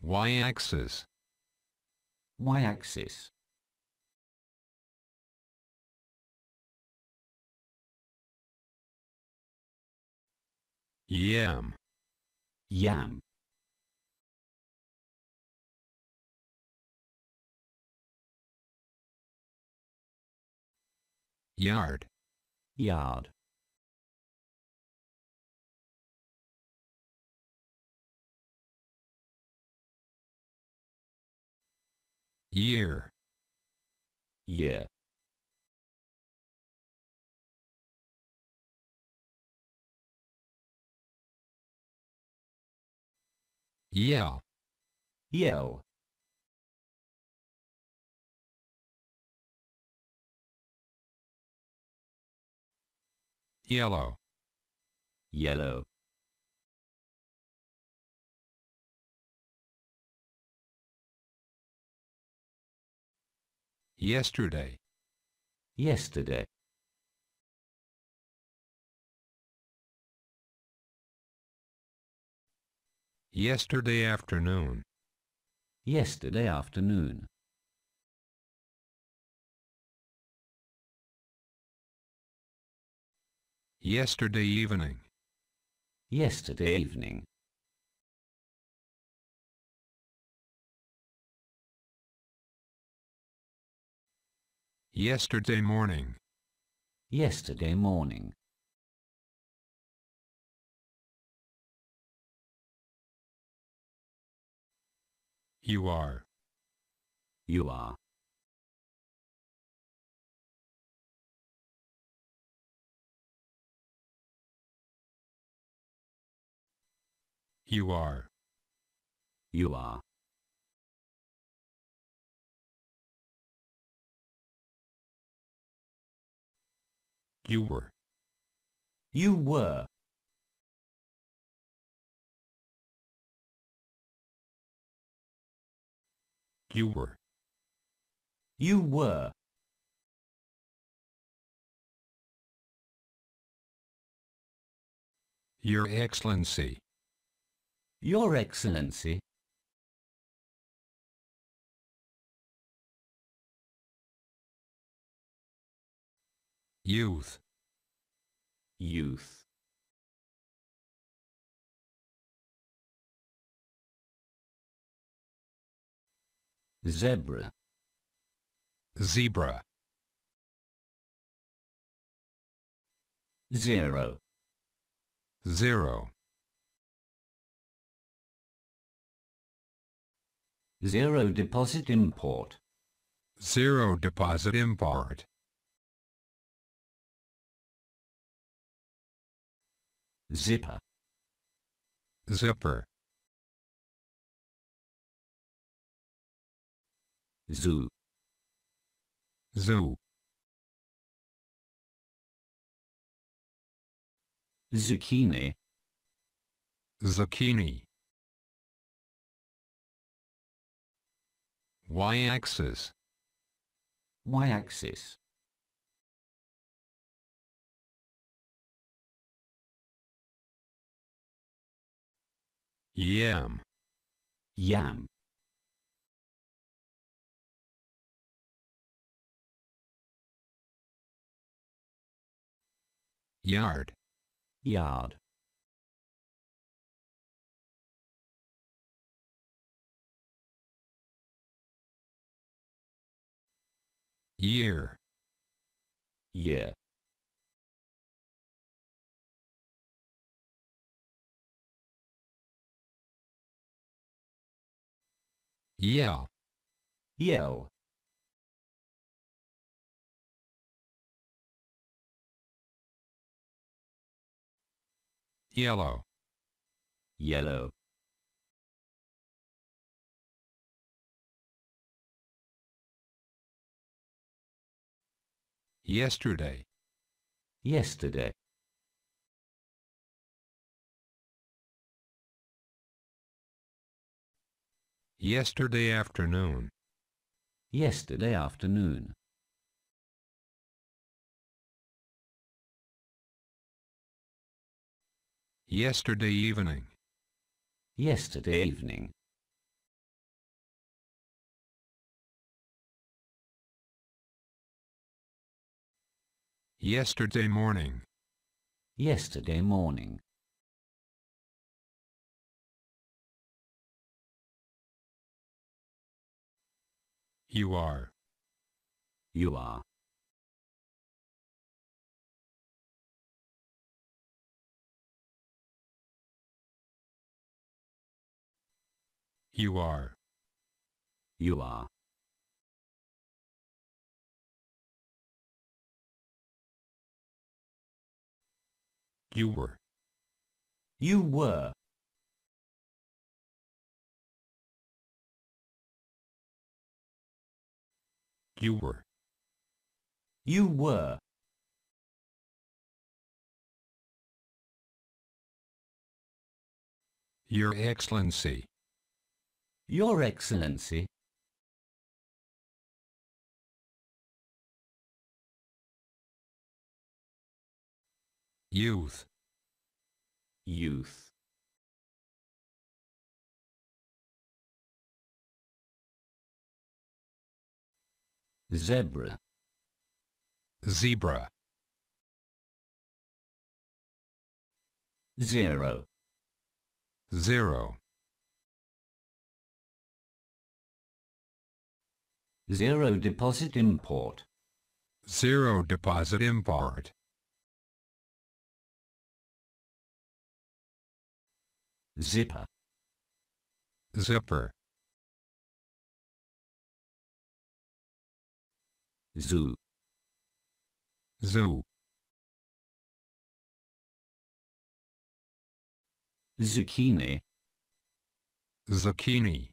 Y-axis Y-axis Yam Yam Yard. Yard. Year. yeah. Yell. Yell. yellow yellow yesterday yesterday yesterday afternoon yesterday afternoon Yesterday evening. Yesterday eh? evening. Yesterday morning. Yesterday morning. You are. You are. You are. You are. You were. You were. You were. You were. Your Excellency. Your Excellency. Youth. Youth. Zebra. Zebra. Zero. Zero. Zero deposit import. Zero deposit import. Zipper. Zipper. Zoo. Zoo. Zucchini. Zucchini. y-axis y-axis yam yam yard yard Year. Yeah. Yell. Yell. Yellow. Yellow. yesterday yesterday yesterday afternoon yesterday afternoon yesterday evening yesterday evening Yesterday morning. Yesterday morning. You are. You are. You are. You are. You were. You were. You were. You were. Your Excellency. Your Excellency. youth youth zebra zebra Zero deposit import zero deposit import zipper zipper zoo zoo zucchini zucchini